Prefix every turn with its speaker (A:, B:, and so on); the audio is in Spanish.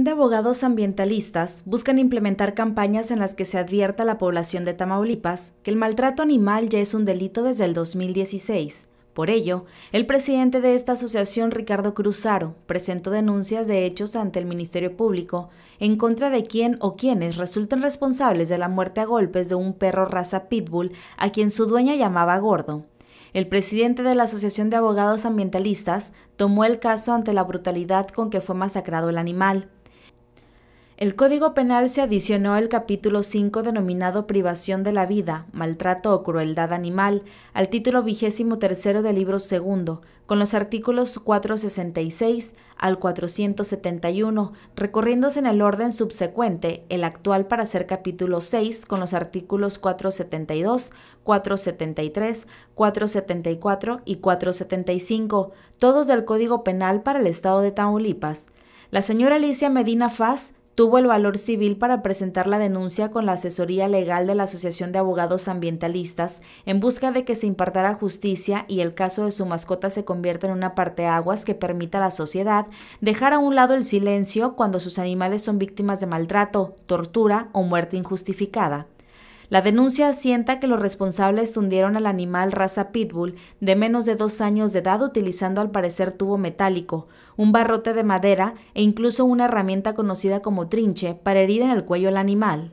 A: de Abogados Ambientalistas buscan implementar campañas en las que se advierta a la población de Tamaulipas que el maltrato animal ya es un delito desde el 2016. Por ello, el presidente de esta asociación, Ricardo Cruzaro, presentó denuncias de hechos ante el Ministerio Público en contra de quién o quienes resulten responsables de la muerte a golpes de un perro raza pitbull a quien su dueña llamaba gordo. El presidente de la Asociación de Abogados Ambientalistas tomó el caso ante la brutalidad con que fue masacrado el animal. El Código Penal se adicionó el capítulo 5 denominado Privación de la vida, maltrato o crueldad animal al título vigésimo tercero del libro segundo, con los artículos 466 al 471, recorriéndose en el orden subsecuente el actual para ser capítulo 6 con los artículos 472, 473, 474 y 475, todos del Código Penal para el Estado de Tamaulipas. La señora Alicia Medina Faz tuvo el valor civil para presentar la denuncia con la asesoría legal de la Asociación de Abogados Ambientalistas en busca de que se impartara justicia y el caso de su mascota se convierta en una parteaguas que permita a la sociedad dejar a un lado el silencio cuando sus animales son víctimas de maltrato, tortura o muerte injustificada. La denuncia asienta que los responsables tundieron al animal raza pitbull de menos de dos años de edad utilizando al parecer tubo metálico, un barrote de madera e incluso una herramienta conocida como trinche para herir en el cuello al animal.